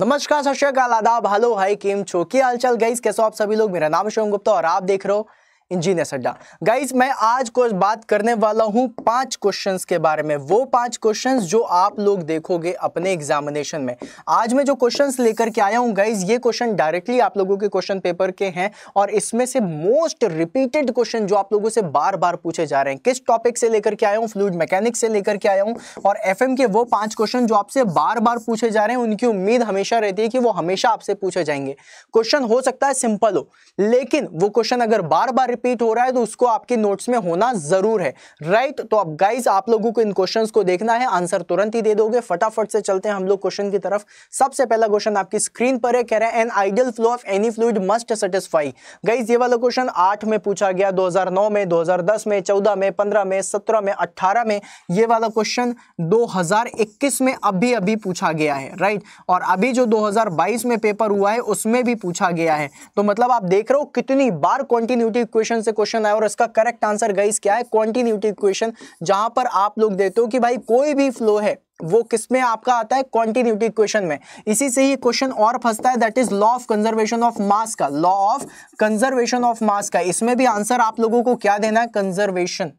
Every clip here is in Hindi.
नमस्कार सत श्रीकाल आदाब हेलो हाई केम छो की हालचाल गईस कैसे आप सभी लोग मेरा नाम शोम शिवम गुप्ता और आप देख रहे हो इंजीनियर सड्डा गाइज मैं आज को बात करने वाला हूँ पांच क्वेश्चंस के बारे में वो पांच क्वेश्चंस जो आप लोग देखोगे अपने एग्जामिनेशन में आज मैं जो क्वेश्चंस लेकर के आया हूँ गाइज ये क्वेश्चन डायरेक्टली आप लोगों के क्वेश्चन पेपर के हैं और इसमें से मोस्ट रिपीटेड क्वेश्चन जो आप लोगों से बार बार पूछे जा रहे हैं किस टॉपिक से लेकर के आया हूँ फ्लूड मैकेनिक्स से लेकर के आया हूँ और एफ के वो पांच क्वेश्चन जो आपसे बार बार पूछे जा रहे हैं उनकी उम्मीद हमेशा रहती है कि वो हमेशा आपसे पूछे जाएंगे क्वेश्चन हो सकता है सिंपल हो लेकिन वो क्वेश्चन अगर बार बार रिपीट हो रहा है तो उसको आपके नोट्स में होना जरूर है राइट तो अब गाइज आप लोगों को इन क्वेश्चन को देखना है आंसर तुरंत ही दे दोगे फटाफट से चलते हैं हम लोग क्वेश्चन की तरफ सबसे पहला क्वेश्चन आपकी स्क्रीन पर है कह रहे हैं an ideal flow of any fluid must satisfy guys ये वाला क्वेश्चन आठ में पूछा गया दो में दो में चौदह में पंद्रह में सत्रह में अट्ठारह में ये वाला क्वेश्चन दो में अभी अभी पूछा गया है राइट और अभी जो दो में पेपर हुआ है उसमें भी पूछा गया है तो मतलब आप देख रहे हो कितनी बार कॉन्टिन्यूटी क्वेश्चन क्वेश्चन से क्वेश्चन आया और इसका करेक्ट आंसर गाइस क्या है कॉन्टिन्यूटी क्वेश्चन जहां पर आप लोग देते हो कि भाई कोई भी फ्लो है वो किस में आपका आता है कॉन्टिन्यूटी क्वेश्चन में इसी से ये क्वेश्चन और फंसता है that is law of conservation of mass का law of conservation of mass का इसमें भी आंसर आप लोगों को क्या देना है conservation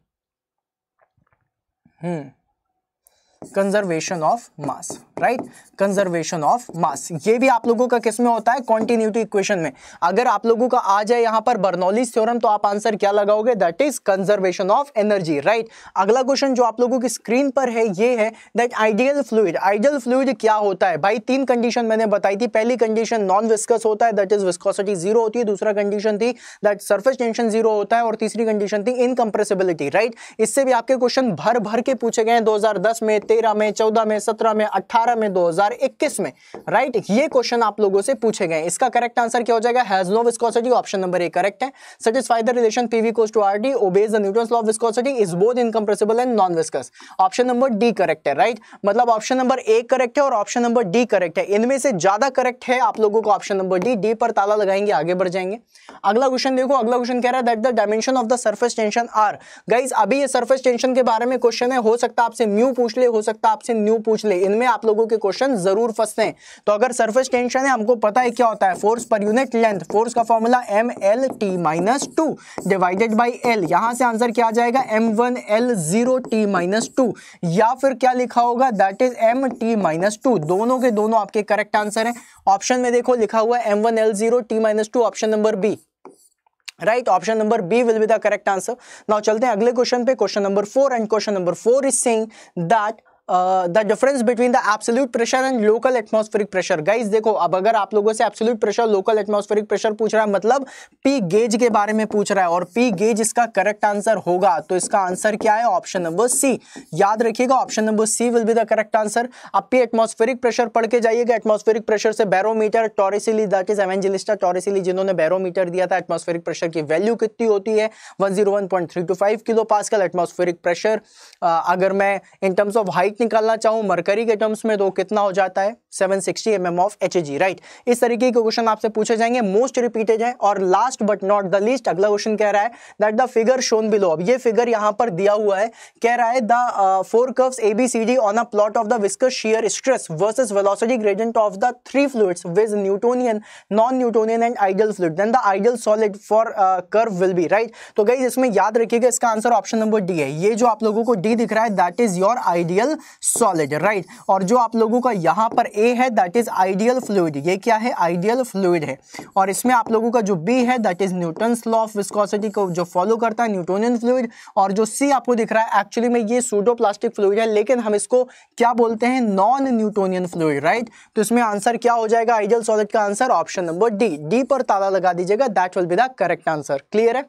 hmm conservation of mass right conservation of mass ये भी आप लोगों का किसमें होता है कॉन्टिन्यूटी इक्वेशन में अगर आप लोगों का आ जाए यहां पर बर्नौलीज थ्योरम तो आप आंसर क्या लगाओगे that is conservation of energy right अगला क्वेश्चन जो आप लोगों की स्क्रीन पर है ये है that ideal fluid ideal fluid क्या होता है भाई तीन कंडीशन मैंने बताई थी पहली कंडीशन नॉन विस्कस होता है दैट इज विस्कोसिटी जीरो होती है दूसरा कंडीशन थी दैट सर्फेस टेंशन जीरो होता है और तीसरी कंडीशन थी इनकम्प्रेसिबिलिटी राइट इससे भी आपके क्वेश्चन भर भर के पूछे गए हैं दो में तेरह में चौदह में सत्रह में अट्ठारह में दो हजार इक्कीस में राइट ये क्वेश्चन आप लोगों से पूछे गए इसका करेक्ट आंसर क्या हो जाएगा has no viscosity option number A correct है satisfy the relation PV cos two R D obeys the Newton law viscosity is both incompressible and non viscous option number D correct है राइट मतलब ऑप्शन नंबर ए करेक्ट है और ऑप्शन नंबर डी करेक्ट है इनमें से ज्यादा करेक्ट है आप लोगों को ऑप्शन नंबर डी डी पर ताला लगाएंगे आगे बढ़ जाएंगे अगला क्वेश्चन देखो अगला क्वेश्चन कह रहा है that the dimension of the surface tension are guys अभी ये सर्फेस टेंशन के बारे में क्वेश्चन है हो सकता है आपसे म्यू पूछ ले हो सकता है आपसे न्यू पूछ ले इनमें आप लोगों के क्वेश्चन जरूर फंसते हैं तो अगर सर्फेस टेंशन है हमको पता है क्या होता है फोर्स पर यूनिट लेंथ फोर्स का formula M L T minus two divided by L यहां से आंसर क्या आ जाएगा M one L zero T minus two या फिर क्या लिखा होगा that is M T minus two दोनों के दोनों आपके करेक्ट आंसर है ऑप्शन में देखो लिखा हुआ M one L zero T minus two option number B right option number B will be the correct answer now चलते हैं अगले क्वेश्चन पे question number four and question number four is saying that the difference between the absolute pressure and local atmospheric pressure guys देखो अब अगर आप लोगों से absolute pressure local atmospheric pressure पूछ रहा है मतलब पी गेज के बारे में पूछ रहा है और पी गेज इसका करेक्ट आंसर होगा तो इसका आंसर क्या है ऑप्शन नंबर सी याद रखिएगा option number C will be the correct answer अब पी एटमॉस्फेरिक प्रेशर पढ़ के जाइएगा एटमॉस्फेरिक प्रेशर से barometer Torricelli that is Evangelista Torricelli जिन्होंने बैरोमीटर दिया था एटमॉस्फेरिक प्रेशर की वैल्यू कितनी होती है 101.325 किलो पास्कल एटमॉस्फेरिक प्रेशर अगर मैं इन टर्म्स ऑफ हाइट निकालना चाहूं मरकरी के टर्म्स में तो कितना हो जाता है 760 sixty M M of H right इस तरीके के क्वेश्चन आपसे पूछे जाएंगे मोस्ट रिपीटेड है और last but not the least अगला क्वेश्चन कह रहा है that the figure shown below अब ये फिगर यहां पर दिया हुआ है कह रहा है the four curves A B C D on a plot of the viscous shear stress versus velocity gradient of the three fluids with Newtonian non Newtonian and ideal fluid then the ideal solid for curve will be right तो गई इसमें याद रखिएगा इसका आंसर ऑप्शन नंबर डी है ये जो आप लोगों को डी दिख रहा है that is your ideal solid right और जो आप लोगों का यहाँ पर ए है दैट इज आइडियल फ्लूड ये क्या है आइडियल फ्लूड है और इसमें आप लोगों का जो बी है that is Newton law of viscosity को जो फॉलो करता है न्यूटोनियन फ्लूड और जो सी आपको दिख रहा है एक्चुअली में ये सूडो प्लास्टिक फ्लूड है लेकिन हम इसको क्या बोलते हैं नॉन न्यूटोनियन फ्लूड राइट तो इसमें आंसर क्या हो जाएगा आइडियल सॉलिड का answer option number D D पर ताला लगा दीजिएगा that will be the correct answer clear है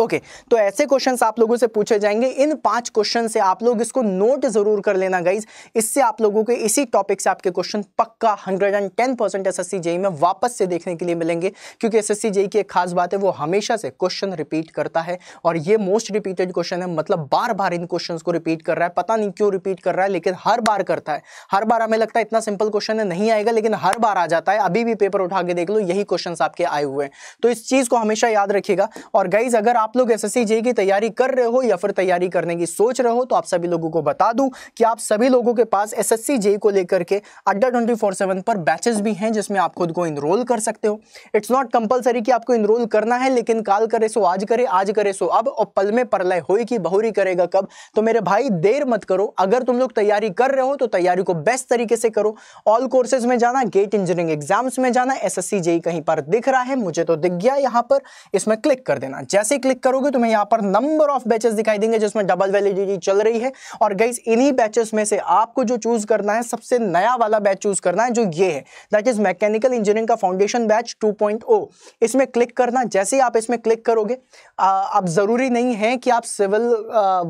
ओके okay, तो ऐसे क्वेश्चंस आप लोगों से पूछे जाएंगे इन पांच क्वेश्चन से आप लोग इसको नोट जरूर कर लेना गाइज इससे आप लोगों के इसी टॉपिक से आपके क्वेश्चन पक्का 110 परसेंट एस एस में वापस से देखने के लिए मिलेंगे क्योंकि एस एस e की एक खास बात है वो हमेशा से क्वेश्चन रिपीट करता है और ये मोस्ट रिपीटेड क्वेश्चन है मतलब बार बार इन क्वेश्चन को रिपीट कर रहा है पता नहीं क्यों रिपीट कर रहा है लेकिन हर बार करता है हर बार हमें लगता है इतना सिंपल क्वेश्चन है नहीं आएगा लेकिन हर बार आ जाता है अभी भी पेपर उठा के देख लो यही क्वेश्चन आपके आए हुए हैं तो इस चीज़ को हमेशा याद रखिएगा और गाइज अगर आप लोग एसएससी जे की तैयारी कर रहे हो या फिर तैयारी करने की सोच रहे हो तो आप सभी लोगों को बता दूं कि आप सभी लोगों के पास एसएससी जे को लेकर के अड्डा ट्वेंटी फोर सेवन पर बैचेस भी हैं जिसमें आप खुद को इनरोल कर सकते हो इट्स नॉट कंपलसरी कि आपको इनरोल करना है लेकिन काल करे सो आज करे आज करे सो अब और पल में परलय हो कि बहुरी करेगा कब तो मेरे भाई देर मत करो अगर तुम लोग तैयारी कर रहे हो तो तैयारी को बेस्ट तरीके से करो ऑल कोर्सेज में जाना गेट इंजीनियरिंग एग्जाम्स में जाना एस एस कहीं पर दिख रहा है मुझे तो दिख गया यहाँ पर इसमें क्लिक कर देना जैसे क्लिक क्लिक करोगे तुम्हें तो यहाँ पर नंबर ऑफ बैचेस दिखाई देंगे जिसमें डबल वैलिडिटी चल रही है और गाइज इन्हीं बैचेस में से आपको जो चूज करना है सबसे नया वाला बैच चूज करना है जो ये है दैट इज मैकेनिकल इंजीनियरिंग का फाउंडेशन बैच 2.0 इसमें क्लिक करना जैसे ही आप इसमें क्लिक करोगे अब जरूरी नहीं है कि आप सिविल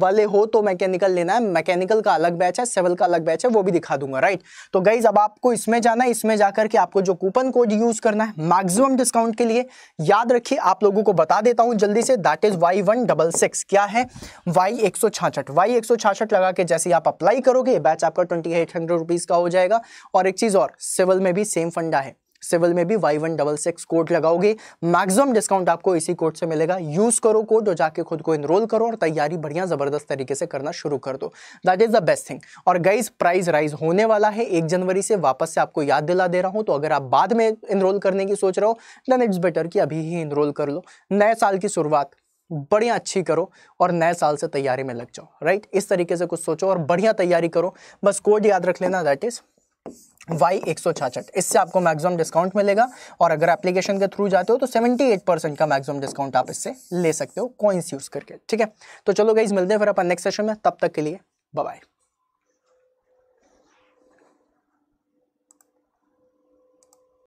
वाले हो तो मैकेनिकल लेना है मैकेनिकल का अलग बैच है सिविल का अलग बैच है वो भी दिखा दूंगा राइट तो गाइज अब आपको इसमें जाना है इसमें जाकर के आपको जो कूपन कोड यूज करना है मैक्सिमम डिस्काउंट के लिए याद रखिए आप लोगों को बता देता हूं जल्दी से that is Y one double six क्या है वाई एक सौ छाछठ वाई एक सौ छाछठ लगा के जैसे आप अप्लाई करोगे बैच आपका ट्वेंटी एट हंड्रेड रुपीज़ का हो जाएगा और एक चीज़ और सिविल में भी सेम फंडा है सिविल में भी Y one double six code लगाओगे मैक्सिमम डिस्काउंट आपको इसी कोड से मिलेगा यूज़ करो कोड और जाके खुद को इनरोल करो और तैयारी बढ़िया ज़बरदस्त तरीके से करना शुरू कर दो that is the best thing और गाइज प्राइस राइज होने वाला है एक जनवरी से वापस से आपको याद दिला दे रहा हूं तो अगर आप बाद में इनरोल करने की सोच रहे हो देन इट्स बेटर कि अभी ही इनरोल कर लो नए साल की शुरुआत बढ़िया अच्छी करो और नए साल से तैयारी में लग जाओ राइट इस तरीके से कुछ सोचो और बढ़िया तैयारी करो बस कोड याद रख लेना दैट इज़ वाई एक सौ छाछठ इससे आपको मैक्सिमम डिस्काउंट मिलेगा और अगर एप्लीकेशन के थ्रू जाते हो तो 78 परसेंट का मैक्सिमम डिस्काउंट आप इससे ले सकते हो कॉइंस यूज़ करके ठीक है तो चलो गाइज मिलते हैं फिर अपन नेक्स्ट सेशन में तब तक के लिए बाय